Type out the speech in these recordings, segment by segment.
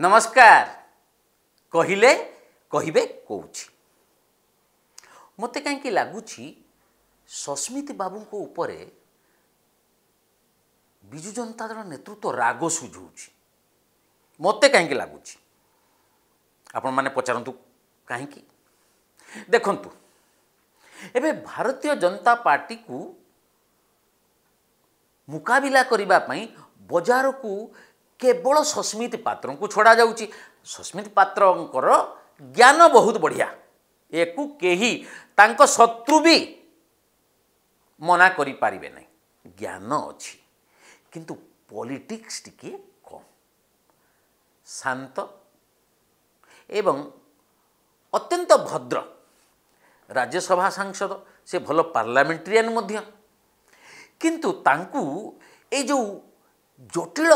ନମସ୍କାର କହିଲେ କହିବେ କହୁଛି ମୋତେ କାହିଁକି ଲାଗୁଛି ସସ୍ମିତ ବାବୁଙ୍କ ଉପରେ ବିଜୁ ଜନତା ଦଳ ନେତୃତ୍ୱ ରାଗ ସୁଝାଉଛି ମୋତେ କାହିଁକି ଲାଗୁଛି ଆପଣମାନେ ପଚାରନ୍ତୁ କାହିଁକି ଦେଖନ୍ତୁ ଏବେ ଭାରତୀୟ ଜନତା ପାର୍ଟିକୁ ମୁକାବିଲା କରିବା ପାଇଁ ବଜାରକୁ କେବଳ ସସ୍ମିତ ପାତ୍ରଙ୍କୁ ଛଡ଼ାଯାଉଛି ସସ୍ମିତ ପାତ୍ରଙ୍କର ଜ୍ଞାନ ବହୁତ ବଢ଼ିଆ ଏକୁ କେହି ତାଙ୍କ ଶତ୍ରୁ ବି ମନା କରିପାରିବେ ନାହିଁ ଜ୍ଞାନ ଅଛି କିନ୍ତୁ ପଲିଟିକ୍ସ ଟିକିଏ କମ୍ ଶାନ୍ତ ଏବଂ ଅତ୍ୟନ୍ତ ଭଦ୍ର ରାଜ୍ୟସଭା ସାଂସଦ ସେ ଭଲ ପାର୍ଲାମେଣ୍ଟାରିଆନ୍ ମଧ୍ୟ କିନ୍ତୁ ତାଙ୍କୁ ଏଇ ଯେଉଁ ଜଟିଳ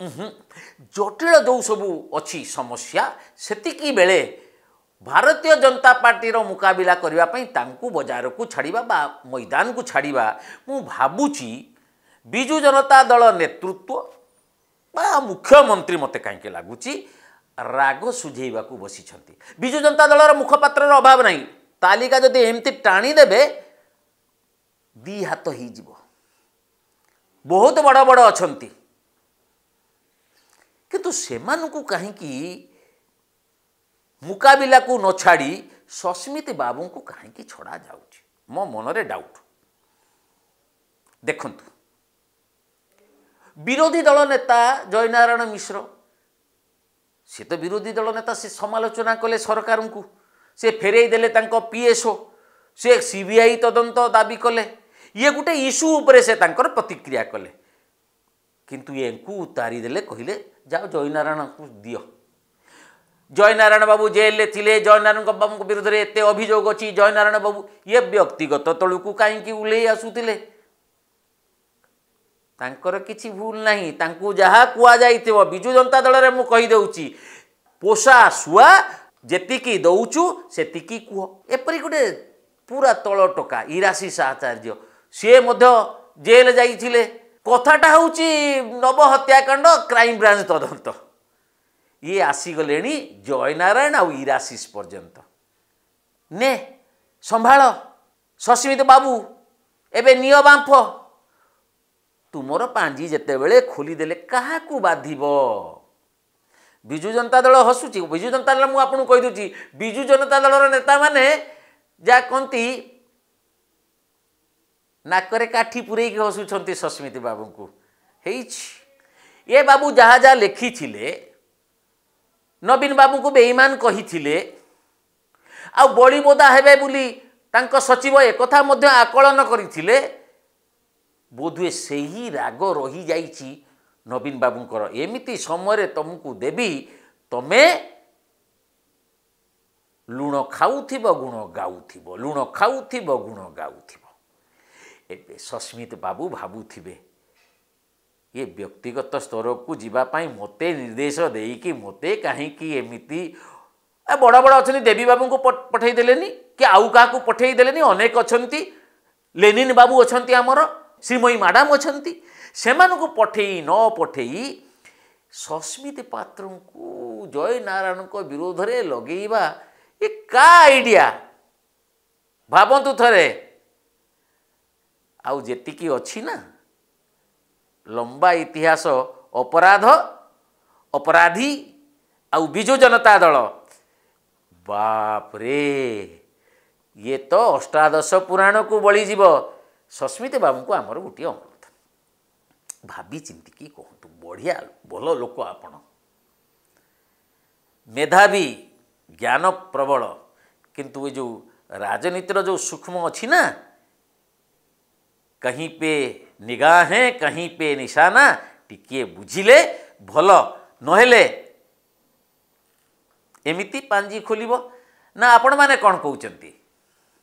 ଜଟିଳ ଯେଉଁ ସବୁ ଅଛି ସମସ୍ୟା ସେତିକି ବେଳେ ଭାରତୀୟ ଜନତା ପାର୍ଟିର ମୁକାବିଲା କରିବା ପାଇଁ ତାଙ୍କୁ ବଜାରକୁ ଛାଡ଼ିବା ବା ମଇଦାନକୁ ଛାଡ଼ିବା ମୁଁ ଭାବୁଛି ବିଜୁ ଜନତା ଦଳ ନେତୃତ୍ୱ ବା ମୁଖ୍ୟମନ୍ତ୍ରୀ ମୋତେ କାହିଁକି ଲାଗୁଛି ରାଗ ସୁଝେଇବାକୁ ବସିଛନ୍ତି ବିଜୁ ଜନତା ଦଳର ମୁଖପାତ୍ରର ଅଭାବ ନାହିଁ ତାଲିକା ଯଦି ଏମିତି ଟାଣିଦେବେ ଦୁଇ ହାତ ହେଇଯିବ ବହୁତ ବଡ଼ ବଡ଼ ଅଛନ୍ତି କିନ୍ତୁ ସେମାନଙ୍କୁ କାହିଁକି ମୁକାବିଲାକୁ ନ ଛାଡ଼ି ସସ୍ମିତ ବାବୁଙ୍କୁ କାହିଁକି ଛଡ଼ାଯାଉଛି ମୋ ମନରେ ଡାଉଟ୍ ଦେଖନ୍ତୁ ବିରୋଧୀ ଦଳ ନେତା ଜୟନାରାୟଣ ମିଶ୍ର ସେ ତ ବିରୋଧୀ ଦଳ ନେତା ସେ ସମାଲୋଚନା କଲେ ସରକାରଙ୍କୁ ସେ ଫେରେଇ ଦେଲେ ତାଙ୍କ ପିଏସ୍ଓ ସେ ସି ବି ଆଇ ତଦନ୍ତ ଦାବି କଲେ ଇଏ ଗୋଟେ ଇସ୍ୟୁ ଉପରେ ସେ ତାଙ୍କର ପ୍ରତିକ୍ରିୟା କଲେ କିନ୍ତୁ ଏଙ୍କୁ ଉତାରିଦେଲେ କହିଲେ যাও ଜୟନାରାୟଣଙ୍କୁ ଦିଅ জয়নারায়ণ বাবু জেলে লে জয়নারায়ণ ବାବୁଙ୍କ বিরুদ্ধে ଏତେ ଅଭିଯୋଗ ଅଛି ଜୟନାରାୟଣ ବାବୁ ଇଏ ବ୍ୟକ୍ତିଗତ ତଳକୁ କାହିଁକି উলাই ଆସୁଥିଲେ ତାଙ୍କର କିଛି ଭୁଲ ନାହିଁ ତାଙ୍କୁ ଯାହା କୁହାଯାଇଥିବ ବିଜୁ ଜନତା ଦଳରେ ମୁଁ କହିଦେଉଛି ପୋଷା ଶୁଆ ଯେତିକି ଦେଉଛୁ ସେତିକି କୁହ ଏପରି ଗୋଟେ ପୁରା ତଳ ଟକା ଇରାଶିଷ ସାହାଚାର୍ଯ୍ୟ ସିଏ ମଧ୍ୟ ଜେଲ୍ ଯାଇଥିଲେ କଥାଟା ହେଉଛି ନବ ହତ୍ୟାକାଣ୍ଡ କ୍ରାଇମବ୍ରାଞ୍ଚ ତଦନ୍ତ ଇଏ ଆସିଗଲେଣି ଜୟନାରାୟଣ ଆଉ ଇରାଶିଷ ପର୍ଯ୍ୟନ୍ତ ନେ ସମ୍ଭାଳ ସସ୍ମିତ ବାବୁ ଏବେ ନିଅ ବାମ୍ଫ ତୁମର ପାଞ୍ଜି ଯେତେବେଳେ ଖୋଲିଦେଲେ କାହାକୁ ବାଧିବ ବିଜୁ ଜନତା ଦଳ ହସୁଛି ବିଜୁ ଜନତା ଦଳ ମୁଁ ଆପଣଙ୍କୁ କହିଦେଉଛି ବିଜୁ ଜନତା ଦଳର ନେତାମାନେ ଯାହା କହନ୍ତି ନାକରେ କାଠି ପୁରେଇକି ହସୁଛନ୍ତି ସସ୍ମିତ ବାବୁଙ୍କୁ ହେଇଛି ଏ ବାବୁ ଯାହା ଯାହା ଲେଖିଥିଲେ ନବୀନ ବାବୁଙ୍କୁ ବେଇମାନ କହିଥିଲେ ଆଉ ବଳି ବୋଦା ହେବେ ବୋଲି ତାଙ୍କ ସଚିବ ଏକଥା ମଧ୍ୟ ଆକଳନ କରିଥିଲେ ବୋଧହୁଏ ସେହି ରାଗ ରହିଯାଇଛି ନବୀନ ବାବୁଙ୍କର ଏମିତି ସମୟରେ ତୁମକୁ ଦେବି ତୁମେ ଲୁଣ ଖାଉଥିବ ଗୁଣ ଗାଉଥିବ ଲୁଣ ଖାଉଥିବ ଗୁଣ ଗାଉଥିବ ସସ୍ମିତ ବାବୁ ଭାବୁଥିବେ ଇଏ ବ୍ୟକ୍ତିଗତ ସ୍ତରକୁ ଯିବା ପାଇଁ ମୋତେ ନିର୍ଦ୍ଦେଶ ଦେଇକି ମୋତେ କାହିଁକି ଏମିତି ବଡ଼ ବଡ଼ ଅଛନ୍ତି ଦେବୀ ବାବୁଙ୍କୁ ପଠେଇ ଦେଲେନି କି ଆଉ କାହାକୁ ପଠେଇ ଦେଲେନି ଅନେକ ଅଛନ୍ତି ଲେନିନ୍ ବାବୁ ଅଛନ୍ତି ଆମର ଶ୍ରୀମୟୀ ମ୍ୟାଡ଼ାମ୍ ଅଛନ୍ତି ସେମାନଙ୍କୁ ପଠେଇ ନ ପଠେଇ ସସ୍ମିତ ପାତ୍ରଙ୍କୁ ଜୟ ନାରାୟଣଙ୍କ ବିରୋଧରେ ଲଗେଇବା ଏ କା ଆଇଡ଼ିଆ ଭାବନ୍ତୁ ଥରେ ଆଉ ଯେତିକି ଅଛି ନା ଲମ୍ବା ଇତିହାସ ଅପରାଧ ଅପରାଧୀ ଆଉ ବିଜୁ ଜନତା ଦଳ ବାପରେ ଇଏ ତ ଅଷ୍ଟାଦଶ ପୁରାଣକୁ ବଳିଯିବ ସସ୍ମିତ ବାବୁଙ୍କୁ ଆମର ଗୋଟିଏ ଅନୁରୋଧ ଭାବି ଚିନ୍ତିକି କୁହନ୍ତୁ ବଢ଼ିଆ ଭଲ ଲୋକ ଆପଣ ମେଧାବୀ ଜ୍ଞାନ ପ୍ରବଳ କିନ୍ତୁ ଏ ଯେଉଁ ରାଜନୀତିର ଯେଉଁ ସୂକ୍ଷ୍ମ ଅଛି ନା कहीं पे निगाहे कहीं पे निशाना टिके बुझिले भल नमि पाजी खोल ना आपण मैने कौन कहते